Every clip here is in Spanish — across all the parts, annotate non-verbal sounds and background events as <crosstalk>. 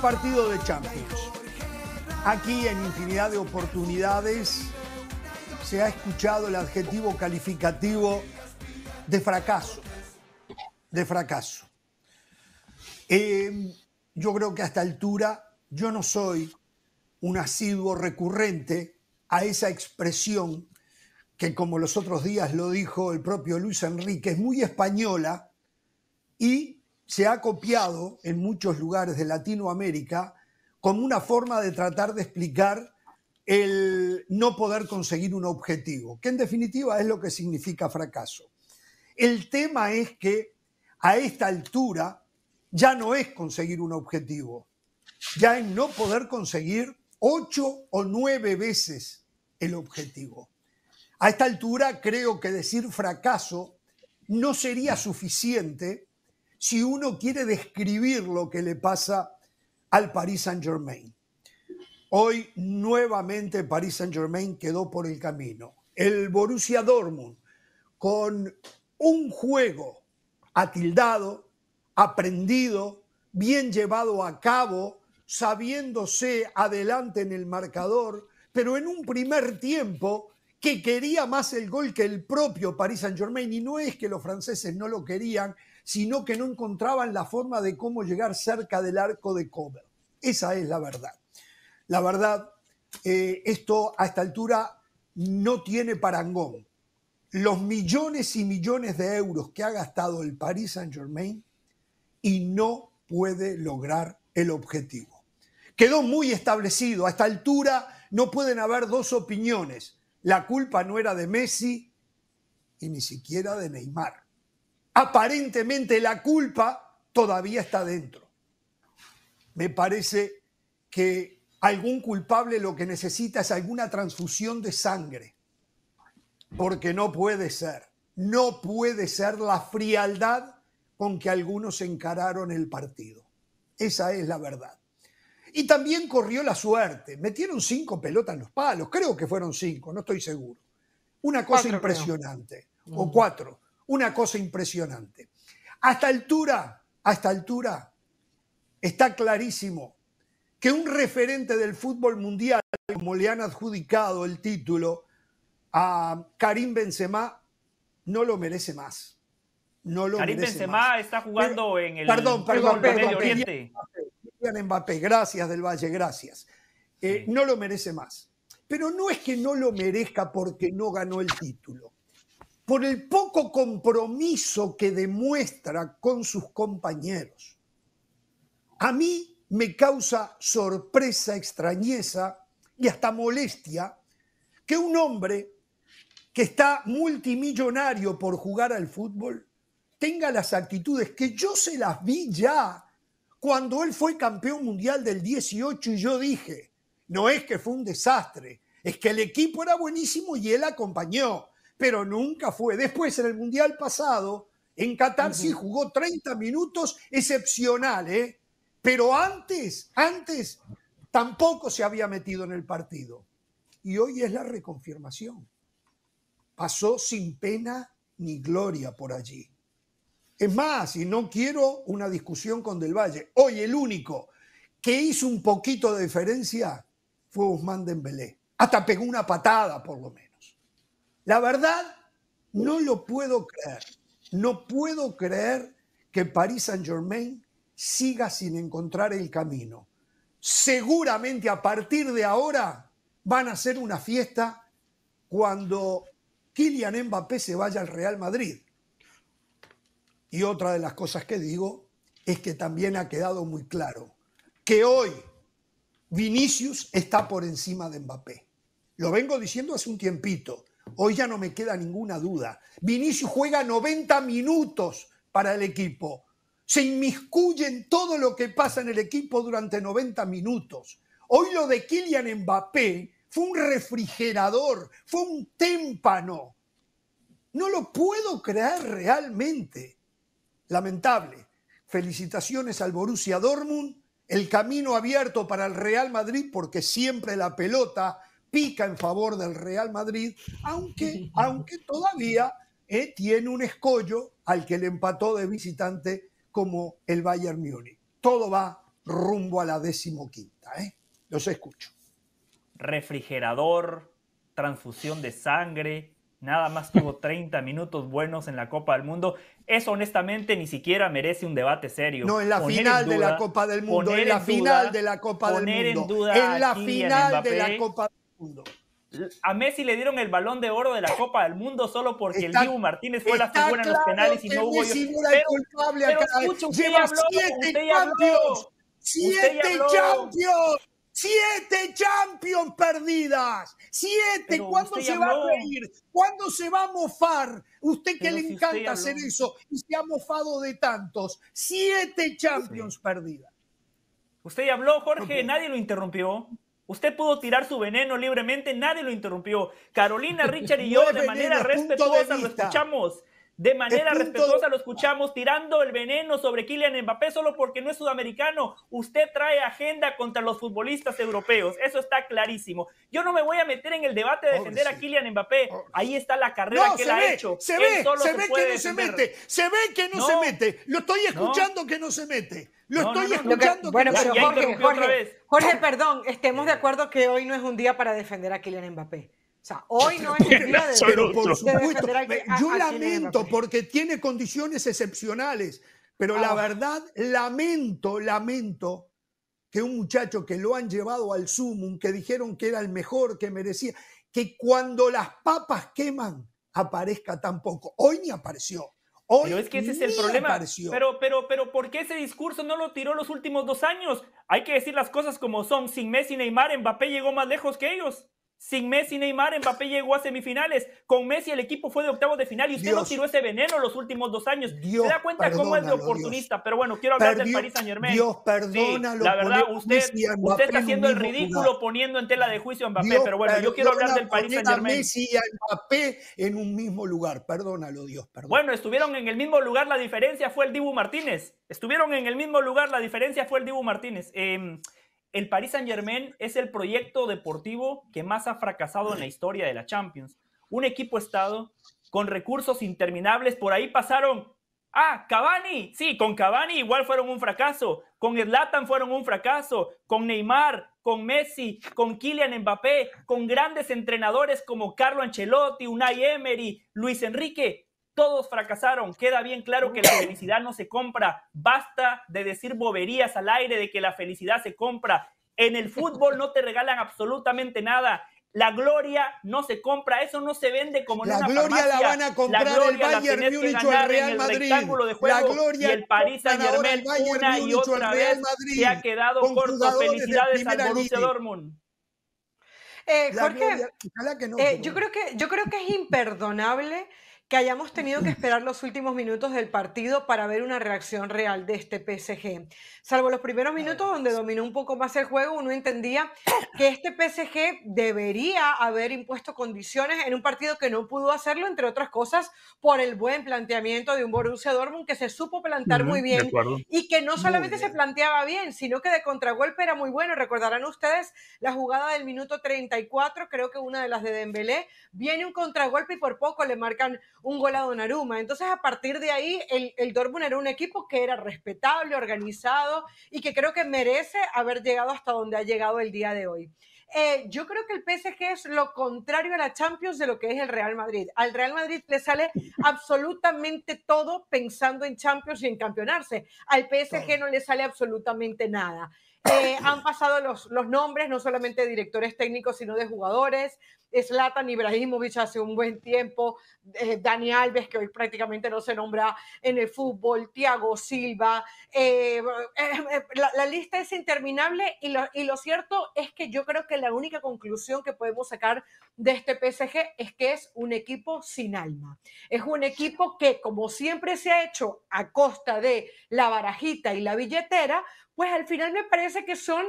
partido de Champions. Aquí en infinidad de oportunidades se ha escuchado el adjetivo calificativo de fracaso, de fracaso. Em, yo creo que a esta altura yo no soy un asiduo recurrente a esa expresión que como los otros días lo dijo el propio Luis Enrique, es muy española y se ha copiado en muchos lugares de Latinoamérica como una forma de tratar de explicar el no poder conseguir un objetivo, que en definitiva es lo que significa fracaso. El tema es que a esta altura ya no es conseguir un objetivo, ya es no poder conseguir ocho o nueve veces el objetivo. A esta altura creo que decir fracaso no sería suficiente si uno quiere describir lo que le pasa al Paris Saint-Germain. Hoy nuevamente Paris Saint-Germain quedó por el camino. El Borussia Dortmund con un juego atildado, aprendido, bien llevado a cabo, sabiéndose adelante en el marcador, pero en un primer tiempo que quería más el gol que el propio Paris Saint-Germain y no es que los franceses no lo querían, sino que no encontraban la forma de cómo llegar cerca del arco de cover. Esa es la verdad. La verdad, eh, esto a esta altura no tiene parangón. Los millones y millones de euros que ha gastado el Paris Saint Germain y no puede lograr el objetivo. Quedó muy establecido. A esta altura no pueden haber dos opiniones. La culpa no era de Messi y ni siquiera de Neymar aparentemente la culpa todavía está dentro. Me parece que algún culpable lo que necesita es alguna transfusión de sangre, porque no puede ser, no puede ser la frialdad con que algunos encararon el partido. Esa es la verdad. Y también corrió la suerte. Metieron cinco pelotas en los palos. Creo que fueron cinco, no estoy seguro. Una cosa impresionante. O cuatro una cosa impresionante. Hasta altura, hasta altura, está clarísimo que un referente del fútbol mundial, como le han adjudicado el título a Karim Benzema, no lo merece más. Karim Benzema está jugando en el perdón, perdón, perdón, Oriente. gracias del Valle, gracias. Eh, no lo merece más. Pero no es que no lo merezca porque no ganó el título por el poco compromiso que demuestra con sus compañeros. A mí me causa sorpresa, extrañeza y hasta molestia que un hombre que está multimillonario por jugar al fútbol tenga las actitudes que yo se las vi ya cuando él fue campeón mundial del 18 y yo dije, no es que fue un desastre, es que el equipo era buenísimo y él acompañó pero nunca fue. Después, en el Mundial pasado, en Qatar sí jugó 30 minutos, excepcional, ¿eh? Pero antes, antes tampoco se había metido en el partido. Y hoy es la reconfirmación. Pasó sin pena ni gloria por allí. Es más, y no quiero una discusión con Del Valle. Hoy el único que hizo un poquito de diferencia fue Guzmán Dembélé. Hasta pegó una patada, por lo menos. La verdad, no lo puedo creer. No puedo creer que Paris Saint Germain siga sin encontrar el camino. Seguramente a partir de ahora van a hacer una fiesta cuando Kylian Mbappé se vaya al Real Madrid. Y otra de las cosas que digo es que también ha quedado muy claro que hoy Vinicius está por encima de Mbappé. Lo vengo diciendo hace un tiempito. Hoy ya no me queda ninguna duda. Vinicius juega 90 minutos para el equipo. Se inmiscuye en todo lo que pasa en el equipo durante 90 minutos. Hoy lo de Kylian Mbappé fue un refrigerador, fue un témpano. No lo puedo creer realmente. Lamentable. Felicitaciones al Borussia Dortmund. El camino abierto para el Real Madrid porque siempre la pelota pica en favor del Real Madrid, aunque, <laughs> aunque todavía eh, tiene un escollo al que le empató de visitante como el Bayern Múnich. Todo va rumbo a la decimoquinta. ¿eh? Los escucho. Refrigerador, transfusión de sangre, nada más tuvo 30 minutos buenos en la Copa del Mundo. Eso honestamente ni siquiera merece un debate serio. No, en la final de la Copa del Mundo, en la final de la Copa del Mundo. En, la final de la Copa a Messi le dieron el balón de oro de la Copa del Mundo solo porque el Dibu Martínez fue la figura en los penales y no hubo yo. culpable Lleva siete champions, siete champions, siete champions perdidas, siete. ¿Cuándo se va a reír? ¿Cuándo se va a mofar? Usted que le encanta hacer eso y se ha mofado de tantos, siete champions perdidas. Usted habló, Jorge, nadie lo interrumpió. Usted pudo tirar su veneno libremente, nadie lo interrumpió. Carolina, <laughs> Richard y yo, de manera respetuosa, lo escuchamos. De manera respetuosa lo escuchamos tirando el veneno sobre Kylian Mbappé solo porque no es sudamericano. Usted trae agenda contra los futbolistas europeos. Eso está clarísimo. Yo no me voy a meter en el debate de defender a Kylian Mbappé. Ahí está la carrera que él ha hecho. Se ve, se, ve que no se mete. Se ve que no, se mete. Lo estoy escuchando que no se mete. Lo estoy escuchando. bueno, Jorge, perdón, estemos de eh. acuerdo que hoy no es un día para defender a Kylian Mbappé. O sea, hoy no es el día de, pero por supuesto, yo ah, lamento porque tiene condiciones excepcionales, pero la ah, verdad lamento, lamento que un muchacho que lo han llevado al sumum, que dijeron que era el mejor, que merecía, que cuando las papas queman aparezca tampoco. Hoy ni apareció. Hoy pero es que ese es el problema. Pero, pero, pero, ¿por qué ese discurso no lo tiró los últimos dos años? Hay que decir las cosas como son. Sin Messi, Neymar, Mbappé llegó más lejos que ellos. Sin Messi, Neymar, Mbappé llegó a semifinales. Con Messi el equipo fue de octavos de final y usted no tiró ese veneno los últimos dos años. Dios, ¿Se da cuenta cómo es de oportunista? pero bueno, quiero hablar del Paris Saint Germain. Dios, perdónalo. la verdad, usted, está haciendo el ridículo poniendo en tela de juicio a Mbappé, pero bueno, yo quiero hablar del Paris Saint Germain. Messi y Mbappé en un mismo lugar. Perdónalo, Dios, Bueno, estuvieron en el mismo lugar, la diferencia fue el Dibu Martínez. Estuvieron en el mismo lugar, la diferencia fue el Dibu Martínez. Eh, el Paris Saint Germain es el proyecto deportivo que más ha fracasado en la historia de la Champions. Un equipo estado con recursos interminables. Por ahí pasaron. Ah, Cavani. Sí, con Cavani igual fueron un fracaso. Con Zlatan fueron un fracaso. Con Neymar, con Messi, con Kylian Mbappé, con grandes entrenadores como Carlo Ancelotti, Unai Emery, Luis Enrique. Todos fracasaron. Queda bien claro que la felicidad no se compra. Basta de decir boberías al aire de que la felicidad se compra. En el fútbol no te regalan absolutamente nada. La gloria no se compra, eso no se vende como en la gloria la van a comprar la gloria el Bayern Múnich el Real Madrid. El la gloria el Paris Saint Germain una y otra vez Madrid, se ha quedado corto. Felicidades al Borussia Dortmund. Eh, Jorge, eh, yo creo que yo creo que es imperdonable que hayamos tenido que esperar los últimos minutos del partido para ver una reacción real de este PSG. Salvo los primeros minutos donde dominó un poco más el juego, uno entendía que este PSG debería haber impuesto condiciones en un partido que no pudo hacerlo, entre otras cosas, por el buen planteamiento de un Borussia Dortmund que se supo plantar muy bien y que no solamente se planteaba bien, sino que de contragolpe era muy bueno. Recordarán ustedes la jugada del minuto 34, creo que una de las de Dembélé, viene un contragolpe y por poco le marcan un gol a Donnarumma. Entonces, a partir de ahí, el, el Dortmund era un equipo que era respetable, organizado y que creo que merece haber llegado hasta donde ha llegado el día de hoy. Eh, yo creo que el PSG es lo contrario a la Champions de lo que es el Real Madrid. Al Real Madrid le sale absolutamente todo pensando en Champions y en campeonarse. Al PSG no le sale absolutamente nada. Eh, han pasado los, los nombres, no solamente de directores técnicos, sino de jugadores. Zlatan Ibrahimovic hace un buen tiempo, eh, Dani Alves, que hoy prácticamente no se nombra en el fútbol, Thiago Silva. Eh, eh, la, lista es interminable y lo, y lo cierto es que yo creo que la única conclusión que podemos sacar de este PSG es que es un equipo sin alma. Es un equipo que, como siempre se ha hecho a costa de la barajita y la billetera, pues al final me parece que son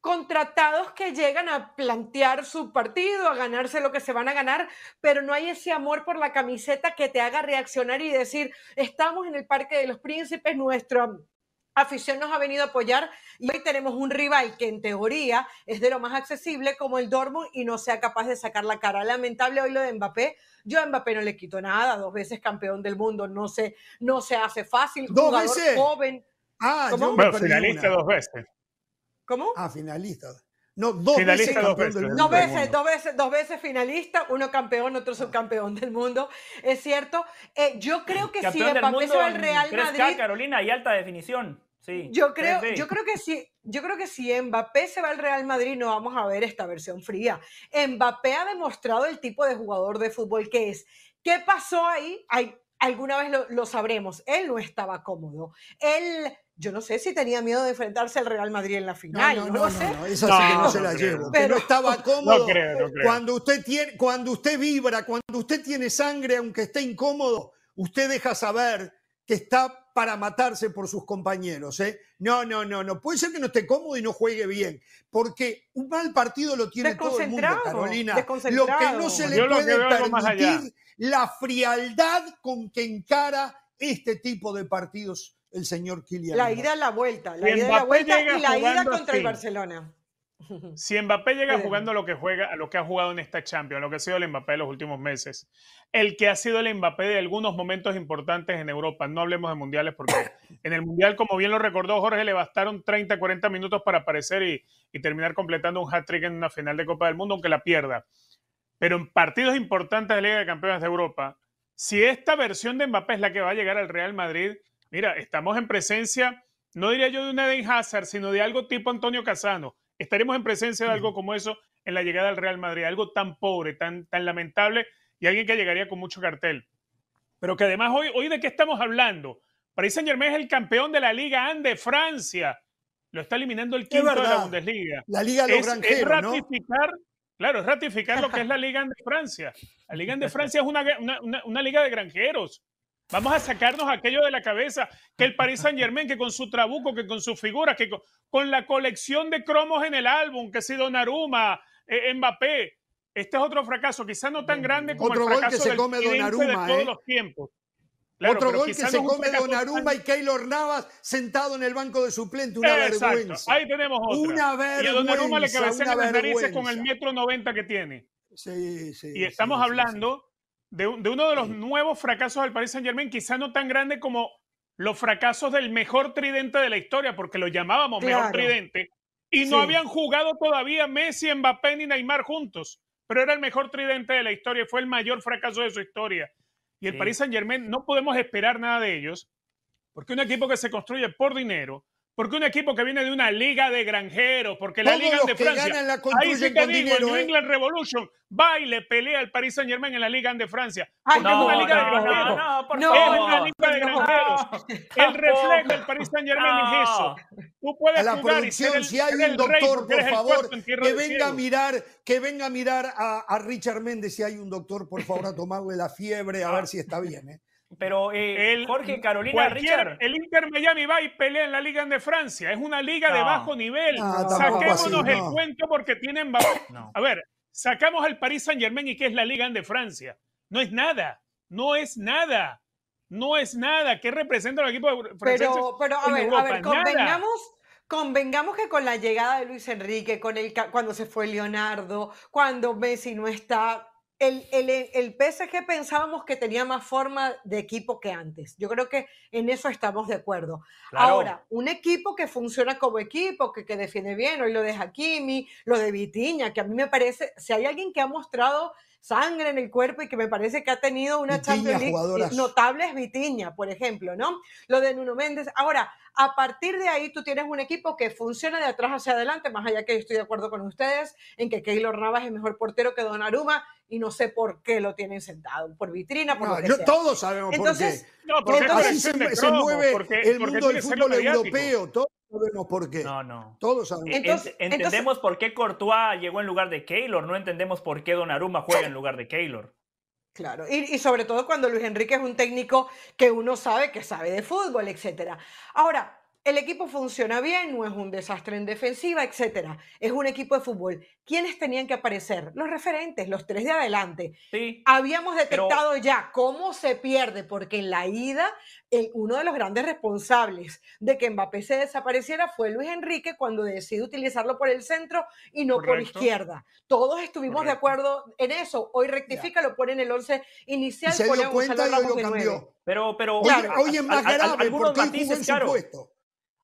contratados que llegan a plantear su partido, a ganarse lo que se van a ganar, pero no hay ese amor por la camiseta que te haga reaccionar y decir, estamos en el Parque de los Príncipes, nuestra afición nos ha venido a apoyar y hoy tenemos un rival que en teoría es de lo más accesible como el Dortmund y no sea capaz de sacar la cara. Lamentable hoy lo de Mbappé. Yo a Mbappé no le quito nada, dos veces campeón del mundo, no se, no se hace fácil, ¿Dos veces? joven. Ah, bueno, finalista dos veces. ¿Cómo? Ah, finalista. No, dos veces, dos veces, dos, veces finalista, uno campeón, otro subcampeón del mundo, es cierto. Eh, yo creo que si Mbappé se va al Real Madrid. Carolina y alta definición. Sí, yo creo, yo creo que si, yo creo que si Mbappé se va al Real Madrid no vamos a ver esta versión fría. Mbappé ha demostrado el tipo de jugador de fútbol que es. ¿Qué pasó ahí? alguna vez lo, lo sabremos. Él no estaba cómodo. Él yo no sé si tenía miedo de enfrentarse al Real Madrid en la final. No, no, no, esa sí que no, se la llevo. Pero, no estaba <laughs> cómodo. No creo. Cuando, usted tiene, cuando usted vibra, cuando usted tiene sangre, aunque esté incómodo, usted deja saber que está para matarse por sus compañeros. ¿eh? No, no, no, no. Puede ser que no esté cómodo y no juegue bien, porque un mal partido lo tiene todo el mundo, Carolina. Lo que no se le puede permitir la frialdad con que encara este tipo de partidos el señor Kylian. La ida a la vuelta, la ida a la vuelta y la ida contra el Barcelona. Si Mbappé llega jugando lo que juega, lo que ha jugado en esta Champions, lo que ha sido el Mbappé de los últimos meses, el que ha sido el Mbappé de algunos momentos importantes en Europa, no hablemos de mundiales porque <coughs> en el mundial, como bien lo recordó Jorge, le bastaron 30, 40 minutos para aparecer y, y terminar completando un hat-trick en una final de Copa del Mundo, aunque la pierda. Pero en partidos importantes de Liga de Campeones de Europa, si esta versión de Mbappé es la que va a llegar al Real Madrid, mira, estamos en presencia, no diría yo de un Eden Hazard, sino de algo tipo Antonio Casano. Estaremos en presencia de algo como eso en la llegada al Real Madrid, algo tan pobre, tan, tan lamentable y alguien que llegaría con mucho cartel. Pero que además hoy, hoy de qué estamos hablando? Paris Saint Germain es el campeón de la Liga Ande Francia. Lo está eliminando el quinto de la Bundesliga. La Liga de los ratificar, Claro, es ratificar lo que es la <laughs> Liga de Francia. La Liga de Francia es una, una, liga de granjeros. Vamos a sacarnos aquello de la cabeza que el Paris Saint Germain, que con su trabuco, que con su figura, que con, la colección de cromos en el álbum, que ha sido Naruma, eh, Mbappé. Este es otro fracaso, quizás no tan grande como el fracaso de todos ¿eh? los tiempos. Otro gol que se come come Donnarumma y Keylor Navas sentado en el banco de suplente. Una Exacto. vergüenza. Ahí tenemos otra. Una vergüenza. Y a Donnarumma le cabecean las narices con el metro 90 que tiene. Sí, sí. Y estamos hablando De, uno de los nuevos fracasos del Paris Saint-Germain, quizá no tan grande como los fracasos del mejor tridente de la historia, porque lo llamábamos mejor tridente. Y no habían jugado todavía Messi, Mbappé ni Neymar juntos, pero era el mejor tridente de la historia, fue el mayor fracaso de su historia y el Paris Saint Germain no podemos esperar nada de ellos, porque un equipo que se construye por dinero, porque un equipo que viene de una liga de granjeros, porque la liga de Francia, ahí sí que digo, el New ¿eh? England Revolution va y le pelea al Paris Saint Germain en la liga de Francia, porque no, es una liga no, de granjeros, no, por favor, es una liga de granjeros, el reflejo del Paris Saint Germain es eso, tú puedes a la producción, si hay un doctor, por favor, que venga a mirar, que venga a mirar a, a Richard Méndez si hay un doctor, por favor, a tomarle la fiebre a ver si está bien, ¿eh? Pero eh, el, Jorge, Carolina, Richard. El Inter Miami va y pelea en la Liga de Francia. Es una liga de bajo nivel. Ah, Saquémonos el cuento porque tienen. A ver, sacamos al Paris Saint Germain y qué es la Liga de Francia. No es nada. No es nada. No es nada. ¿Qué representa el equipo de Francia? Pero, pero a, ver, a ver, convengamos. convengamos que con la llegada de Luis Enrique, con el, cuando se fue Leonardo, cuando Messi no está, el, PSG pensábamos que tenía más forma de equipo que antes. Yo creo que en eso estamos de acuerdo. Ahora, un equipo que funciona como equipo, que, que defiende bien, hoy lo de Hakimi, lo de Vitiña, que a mí me parece, si hay alguien que ha mostrado sangre en el cuerpo y que me parece que ha tenido una charla eh, notable es Vitiña, por ejemplo, ¿no? Lo de Nuno Méndez. Ahora, a partir de ahí tú tienes un equipo que funciona de atrás hacia adelante, más allá que estoy de acuerdo con ustedes en que Keylor Navas es mejor portero que don Aruma y no sé por qué lo tienen sentado, por vitrina, por Todos sabemos por qué. entonces, se, mueve el mundo del fútbol europeo. Todo sabemos por qué. No, no. Todos sabemos. Entonces, entendemos por qué Courtois llegó en lugar de Keylor, no entendemos por qué Aruma juega en lugar de Keylor. Claro, y, sobre todo cuando Luis Enrique es un técnico que uno sabe que sabe de fútbol, etcétera. Ahora, el equipo funciona bien, no es un desastre en defensiva, etc. Es un equipo de fútbol. ¿Quiénes tenían que aparecer? Los referentes, los tres de adelante. Sí, Habíamos detectado ya cómo se pierde, porque en la ida, uno de los grandes responsables de que Mbappé se desapareciera fue Luis Enrique cuando decidió utilizarlo por el centro y no por izquierda. Todos estuvimos de acuerdo en eso. Hoy rectifica, lo pone en el 11 inicial. Se dio cuenta y lo cambió. Pero, pero, hoy, más grave, porque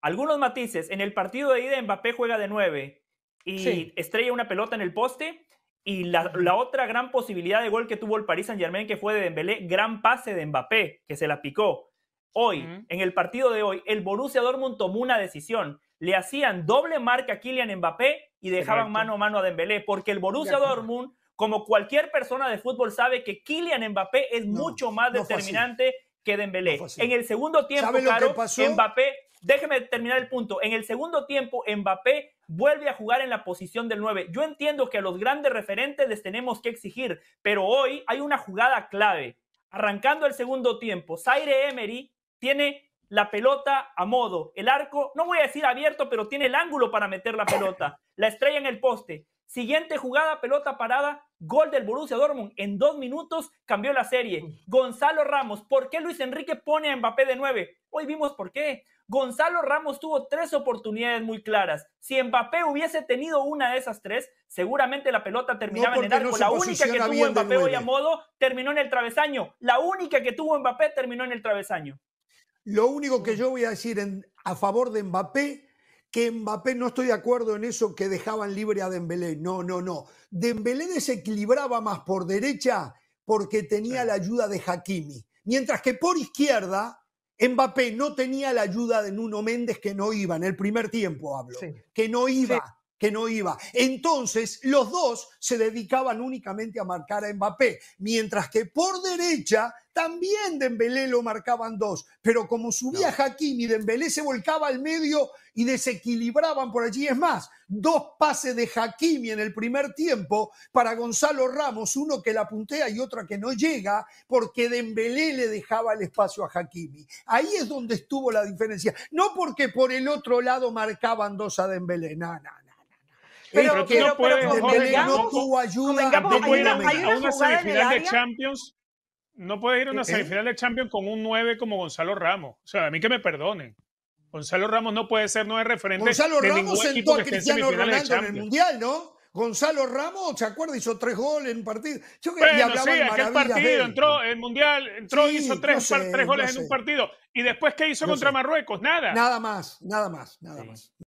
algunos matices. En el partido de ida, Mbappé juega de 9 y estrella una pelota en el poste. Y la, otra gran posibilidad de gol que tuvo el Paris Saint Germain, que fue de Dembélé, gran pase de Mbappé, que se la picó. Hoy, en el partido de hoy, el Borussia Dortmund tomó una decisión. Le hacían doble marca a Kylian Mbappé y dejaban mano a mano a Dembélé, porque el Borussia Dortmund, como cualquier persona de fútbol sabe que Kylian Mbappé es mucho más determinante que Dembélé. en el segundo tiempo, claro, Mbappé Déjeme terminar el punto. En el segundo tiempo, Mbappé vuelve a jugar en la posición del 9. Yo entiendo que a los grandes referentes les tenemos que exigir, pero hoy hay una jugada clave. Arrancando el segundo tiempo, Zaire Emery tiene la pelota a modo, el arco, no voy a decir abierto, pero tiene el ángulo para meter la pelota, la estrella en el poste. Siguiente jugada, pelota parada, gol del Borussia Dortmund. En dos minutos cambió la serie. Gonzalo Ramos, ¿por qué Luis Enrique pone a Mbappé de 9? Hoy vimos por qué. Gonzalo Ramos tuvo tres oportunidades muy claras. Si Mbappé hubiese tenido una de esas tres, seguramente la pelota terminaba en el arco. la única que tuvo Mbappé hoy a modo terminó en el travesaño. La única que tuvo Mbappé terminó en el travesaño. Lo único que mm. yo voy a decir a favor de Mbappé, que Mbappé no estoy de acuerdo en eso que dejaban libre a Dembélé. No, no, no. Dembélé desequilibraba más por derecha porque tenía la ayuda de Hakimi. Mientras que por izquierda, Mbappé no tenía la ayuda de Nuno Méndez que no iba, en el primer tiempo hablo, que no iba que no iba. Entonces, los dos se dedicaban únicamente a marcar a Mbappé, mientras que por derecha también Dembélé lo marcaban dos, pero como subía Hakimi, Dembélé se volcaba al medio y desequilibraban por allí. Es más, dos pases de Hakimi en el primer tiempo para Gonzalo Ramos, uno que la puntea y otra que no llega, porque Dembélé le dejaba el espacio a Hakimi. Ahí es donde estuvo la diferencia. No porque por el otro lado marcaban dos a Dembélé, nada, pero, no puedes, ir a una, semifinal eh, de eh. Champions. No puede ir a una semifinal de Champions con un 9 como Gonzalo Ramos. O sea, a mí que me perdonen. Gonzalo Ramos no puede ser nueve referente. Gonzalo Ramos sentó a Cristiano Ronaldo en el Mundial, ¿no? Gonzalo Ramos, ¿se acuerda? Hizo 3 goles en un partido. Yo bueno, y hablaba sí, aquel partido entró, en el Mundial entró, y hizo 3 goles en un partido. ¿Y después qué hizo contra Marruecos? Nada. Nada más, nada más, nada más.